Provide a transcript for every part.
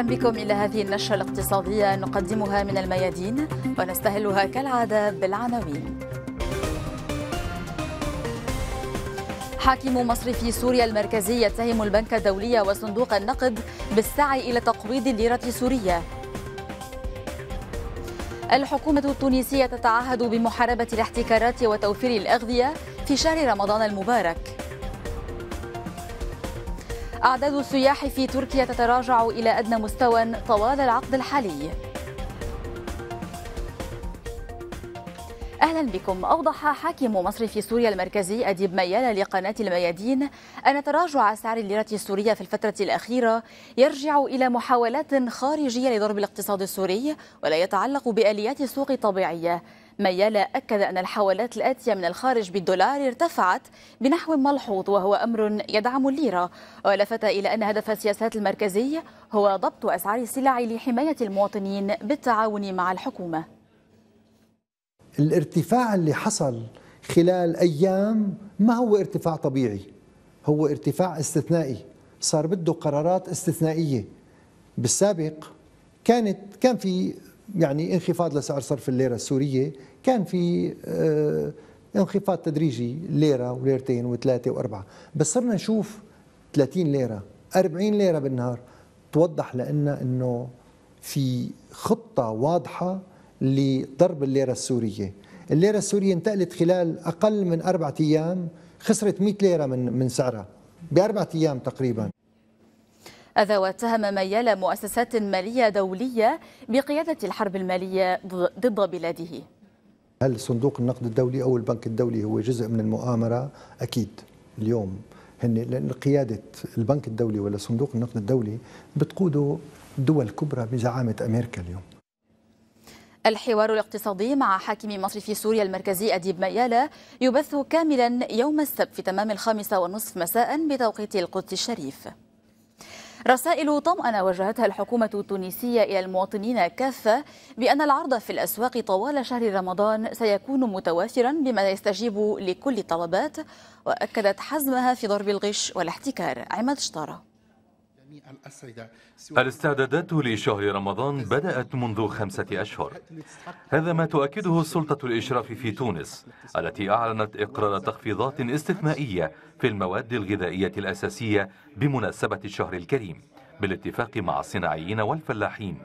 اهلا بكم الى هذه النشره الاقتصاديه نقدمها من الميادين ونستهلها كالعاده بالعناوين. حاكم مصرف سوريا المركزي يتهم البنك الدولي وصندوق النقد بالسعي الى تقويض الليره السوريه. الحكومه التونسيه تتعهد بمحاربه الاحتكارات وتوفير الاغذيه في شهر رمضان المبارك. أعداد السياح في تركيا تتراجع إلى أدنى مستوى طوال العقد الحالي أهلا بكم أوضح حاكم مصر في سوريا المركزي أديب ميالة لقناة الميادين أن تراجع سعر الليرة السورية في الفترة الأخيرة يرجع إلى محاولات خارجية لضرب الاقتصاد السوري ولا يتعلق بآليات السوق الطبيعية ميالا أكد أن الحوالات الآتية من الخارج بالدولار ارتفعت بنحو ملحوظ وهو أمر يدعم الليرة ولفت إلى أن هدف السياسات المركزية هو ضبط أسعار السلع لحماية المواطنين بالتعاون مع الحكومة الارتفاع اللي حصل خلال أيام ما هو ارتفاع طبيعي هو ارتفاع استثنائي صار بده قرارات استثنائية بالسابق كانت كان في يعني انخفاض لسعر صرف الليره السوريه كان في آه، انخفاض تدريجي ليره وليرتين وثلاثه واربعه بس صرنا نشوف 30 ليره 40 ليره بالنهار توضح لنا انه في خطه واضحه لضرب الليره السوريه الليره السوريه انتقلت خلال اقل من اربعة ايام خسرت 100 ليره من من سعرها باربعة ايام تقريبا هذا واتهم يلا مؤسسات مالية دولية بقيادة الحرب المالية ضد بلاده هل صندوق النقد الدولي أو البنك الدولي هو جزء من المؤامرة؟ أكيد اليوم هن لأن قيادة البنك الدولي ولا صندوق النقد الدولي بتقوده دول كبرى بزعامة أمريكا اليوم الحوار الاقتصادي مع حاكم مصرف سوريا المركزي أديب ميالا يبث كاملا يوم السبت في تمام الخامسة والنصف مساء بتوقيت القدس الشريف رسائل طمأنة وجهتها الحكومة التونسية إلى المواطنين كافة بأن العرض في الأسواق طوال شهر رمضان سيكون متوافرا بما يستجيب لكل الطلبات وأكدت حزمها في ضرب الغش والاحتكار عماد شطاره الاستعدادات لشهر رمضان بدأت منذ خمسة أشهر هذا ما تؤكده السلطة الإشراف في تونس التي أعلنت إقرار تخفيضات استثنائية في المواد الغذائية الأساسية بمناسبة الشهر الكريم بالاتفاق مع الصناعيين والفلاحين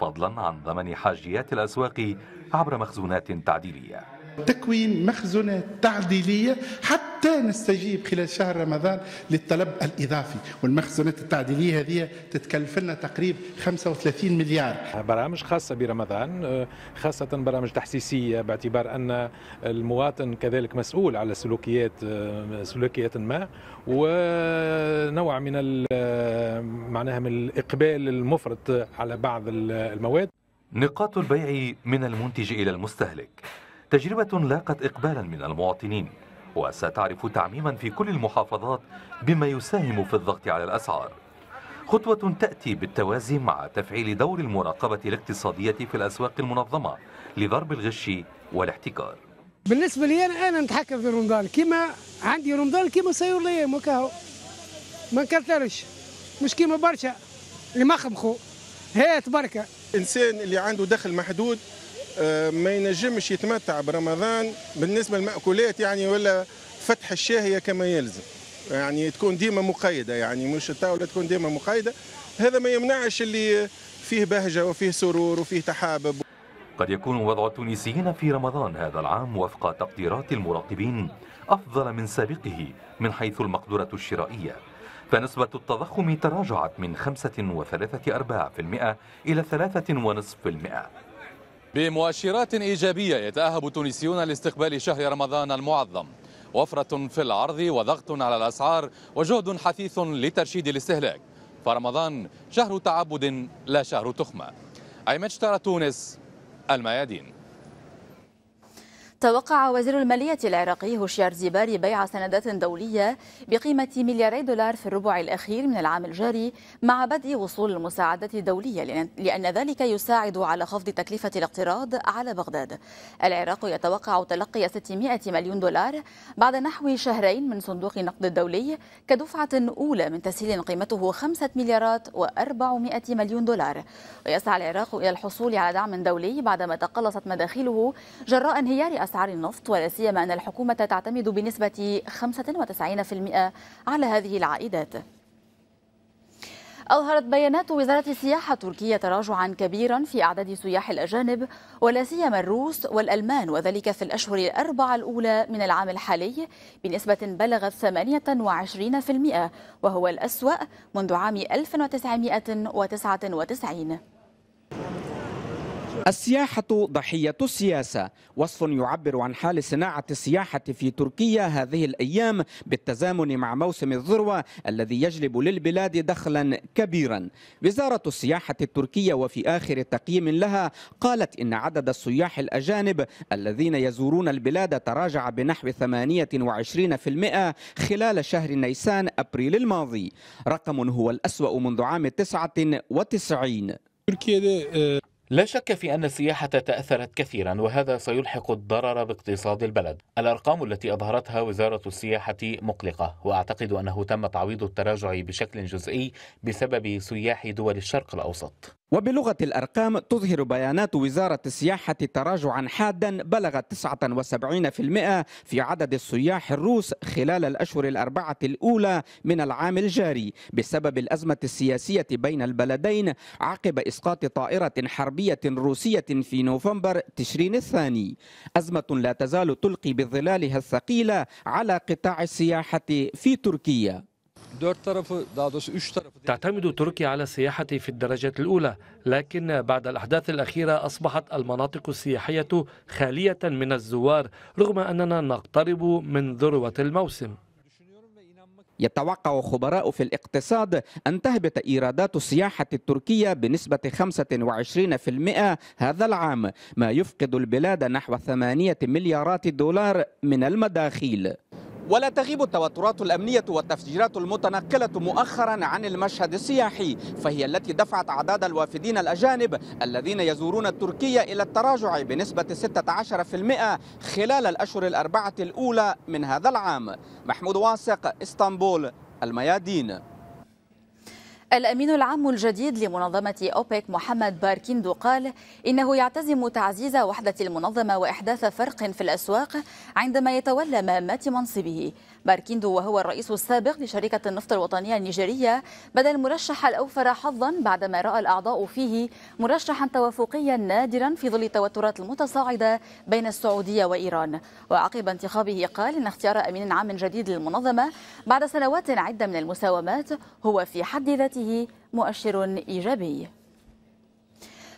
فضلا عن ضمان حاجيات الأسواق عبر مخزونات تعديلية تكوين مخزونات تعديلية حتى نستجيب خلال شهر رمضان للطلب الإضافي والمخزونات التعديلية هذه تتكلف لنا تقريب 35 مليار برامج خاصة برمضان آه، خاصة برامج تحسيسية باعتبار أن المواطن كذلك مسؤول على سلوكيات آه، سلوكيات ما ونوع من آه، معناها من الإقبال المفرط على بعض المواد نقاط البيع من المنتج إلى المستهلك تجربة لاقت إقبالا من المواطنين وستعرف تعميما في كل المحافظات بما يساهم في الضغط على الأسعار خطوة تأتي بالتوازي مع تفعيل دور المراقبة الاقتصادية في الأسواق المنظمة لضرب الغش والاحتكار بالنسبة لي أنا, نتحكم في رمضان كما عندي رمضان كما سيور لي مكاهو ما نكثرش مش كيما برشا اللي مخمخو هي تبركه الانسان اللي عنده دخل محدود آه، ما ينجمش يتمتع برمضان بالنسبه للمأكولات يعني ولا فتح الشاهيه كما يلزم يعني تكون ديما مقيده يعني مش الطاوله تكون ديما مقيده هذا ما يمنعش اللي فيه بهجه وفيه سرور وفيه تحابب قد يكون وضع التونسيين في رمضان هذا العام وفق تقديرات المراقبين افضل من سابقه من حيث المقدره الشرائيه فنسبة التضخم تراجعت من 5.3 إلى 3.5% بمؤشرات إيجابية يتأهب التونسيون لاستقبال شهر رمضان المعظم وفرة في العرض وضغط على الأسعار وجهد حثيث لترشيد الاستهلاك فرمضان شهر تعبد لا شهر تخمة أيمن تونس الميادين توقع وزير المالية العراقي هوشيار زيباري بيع سندات دولية بقيمة ملياري دولار في الربع الأخير من العام الجاري مع بدء وصول المساعدات الدولية لأن ذلك يساعد على خفض تكلفة الاقتراض على بغداد العراق يتوقع تلقي 600 مليون دولار بعد نحو شهرين من صندوق النقد الدولي كدفعة أولى من تسهيل قيمته 5 مليارات و400 مليون دولار ويسعى العراق إلى الحصول على دعم دولي بعدما تقلصت مداخله جراء انهيار أسعار النفط ولا سيما أن الحكومة تعتمد بنسبة 95% على هذه العائدات أظهرت بيانات وزارة السياحة التركية تراجعا كبيرا في أعداد سياح الأجانب ولا سيما الروس والألمان وذلك في الأشهر الأربعة الأولى من العام الحالي بنسبة بلغت 28% وهو الأسوأ منذ عام 1999 السياحة ضحية السياسة وصف يعبر عن حال صناعة السياحة في تركيا هذه الأيام بالتزامن مع موسم الذروة الذي يجلب للبلاد دخلا كبيرا وزارة السياحة التركية وفي آخر تقييم لها قالت إن عدد السياح الأجانب الذين يزورون البلاد تراجع بنحو 28% خلال شهر نيسان أبريل الماضي رقم هو الأسوأ منذ عام 99 لا شك في أن السياحة تأثرت كثيرا وهذا سيلحق الضرر باقتصاد البلد الأرقام التي أظهرتها وزارة السياحة مقلقة وأعتقد أنه تم تعويض التراجع بشكل جزئي بسبب سياح دول الشرق الأوسط وبلغة الأرقام تظهر بيانات وزارة السياحة تراجعا حادا بلغ 79% في عدد السياح الروس خلال الأشهر الأربعة الأولى من العام الجاري بسبب الأزمة السياسية بين البلدين عقب إسقاط طائرة حربية روسية في نوفمبر تشرين الثاني أزمة لا تزال تلقي بظلالها الثقيلة على قطاع السياحة في تركيا تعتمد تركيا على السياحة في الدرجة الأولى لكن بعد الأحداث الأخيرة أصبحت المناطق السياحية خالية من الزوار رغم أننا نقترب من ذروة الموسم يتوقع خبراء في الاقتصاد أن تهبط إيرادات السياحة التركية بنسبة 25% هذا العام ما يفقد البلاد نحو 8 مليارات دولار من المداخيل ولا تغيب التوترات الأمنية والتفجيرات المتنقلة مؤخرا عن المشهد السياحي فهي التي دفعت أعداد الوافدين الأجانب الذين يزورون تركيا إلى التراجع بنسبة 16% خلال الأشهر الأربعة الأولى من هذا العام محمود واثق اسطنبول الميادين الأمين العام الجديد لمنظمة أوبك محمد باركيندو قال إنه يعتزم تعزيز وحدة المنظمة وإحداث فرق في الأسواق عندما يتولى مهمات منصبه باركيندو وهو الرئيس السابق لشركة النفط الوطنية النيجيرية بدا المرشح الأوفر حظا بعدما رأى الأعضاء فيه مرشحا توافقيا نادرا في ظل التوترات المتصاعدة بين السعودية وإيران وعقب انتخابه قال إن اختيار أمين عام جديد للمنظمة بعد سنوات عدة من المساومات هو في حد ذاته مؤشر إيجابي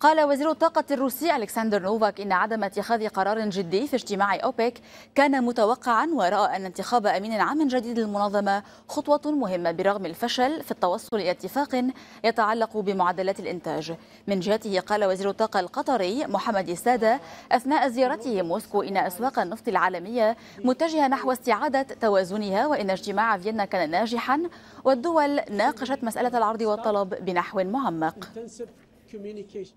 قال وزير الطاقة الروسي ألكسندر نوفاك إن عدم اتخاذ قرار جدي في اجتماع أوبك كان متوقعا ورأى أن انتخاب أمين عام جديد للمنظمة خطوة مهمة برغم الفشل في التوصل إلى اتفاق يتعلق بمعدلات الإنتاج من جهته قال وزير الطاقة القطري محمد السادة أثناء زيارته موسكو إن أسواق النفط العالمية متجهة نحو استعادة توازنها وإن اجتماع فيينا كان ناجحا والدول ناقشت مسألة العرض والطلب بنحو معمق communication.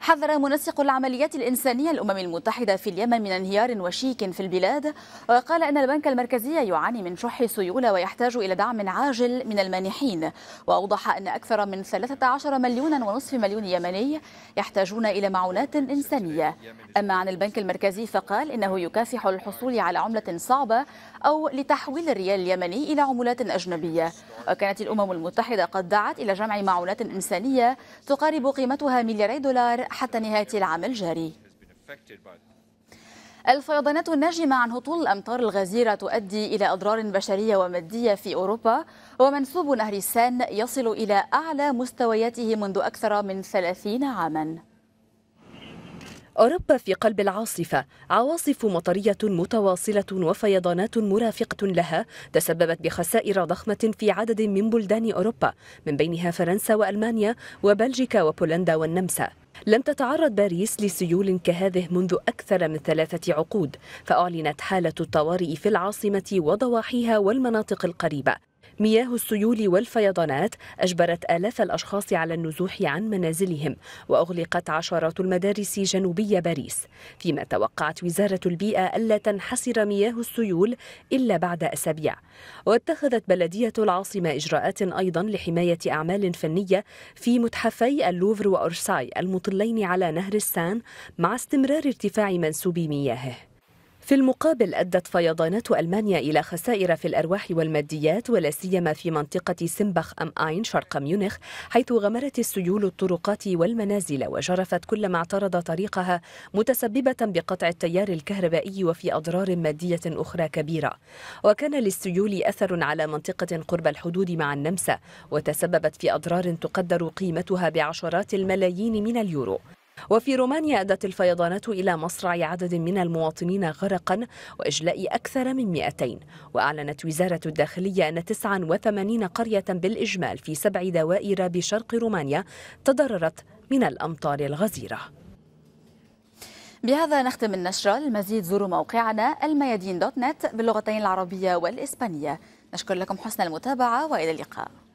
حذر منسق العمليات الإنسانية الأمم المتحدة في اليمن من انهيار وشيك في البلاد وقال أن البنك المركزي يعاني من شح سيولة ويحتاج إلى دعم عاجل من المانحين وأوضح أن أكثر من 13 مليون ونصف مليون يمني يحتاجون إلى معونات إنسانية أما عن البنك المركزي فقال إنه يكافح الحصول على عملة صعبة أو لتحويل الريال اليمني إلى عملات أجنبية وكانت الأمم المتحدة قد دعت إلى جمع معونات إنسانية تقارب قيمتها ملياري دولار حتى نهاية العام الجاري الفيضانات الناجمة عن هطول الأمطار الغزيرة تؤدي إلى أضرار بشرية ومادية في أوروبا ومنسوب نهر السان يصل إلى أعلى مستوياته منذ أكثر من ثلاثين عاماً أوروبا في قلب العاصفة عواصف مطرية متواصلة وفيضانات مرافقة لها تسببت بخسائر ضخمة في عدد من بلدان أوروبا من بينها فرنسا وألمانيا وبلجيكا وبولندا والنمسا لم تتعرض باريس لسيول كهذه منذ أكثر من ثلاثة عقود فأعلنت حالة الطوارئ في العاصمة وضواحيها والمناطق القريبة مياه السيول والفيضانات أجبرت آلاف الأشخاص على النزوح عن منازلهم وأغلقت عشرات المدارس جنوبية باريس فيما توقعت وزارة البيئة ألا تنحسر مياه السيول إلا بعد أسابيع واتخذت بلدية العاصمة إجراءات أيضا لحماية أعمال فنية في متحفي اللوفر وأورساي المطلين على نهر السان مع استمرار ارتفاع منسوب مياهه في المقابل أدت فيضانات ألمانيا إلى خسائر في الأرواح والماديات ولا سيما في منطقة سيمبخ أم آين شرق ميونخ حيث غمرت السيول الطرقات والمنازل وجرفت كل ما اعترض طريقها متسببة بقطع التيار الكهربائي وفي أضرار مادية أخرى كبيرة وكان للسيول أثر على منطقة قرب الحدود مع النمسا وتسببت في أضرار تقدر قيمتها بعشرات الملايين من اليورو وفي رومانيا أدت الفيضانات إلى مصرع عدد من المواطنين غرقا وإجلاء أكثر من 200 وأعلنت وزارة الداخلية أن 89 قرية بالإجمال في سبع دوائر بشرق رومانيا تضررت من الأمطار الغزيرة بهذا نختم النشرة المزيد زوروا موقعنا الميادين دوت نت باللغتين العربية والإسبانية نشكر لكم حسن المتابعة وإلى اللقاء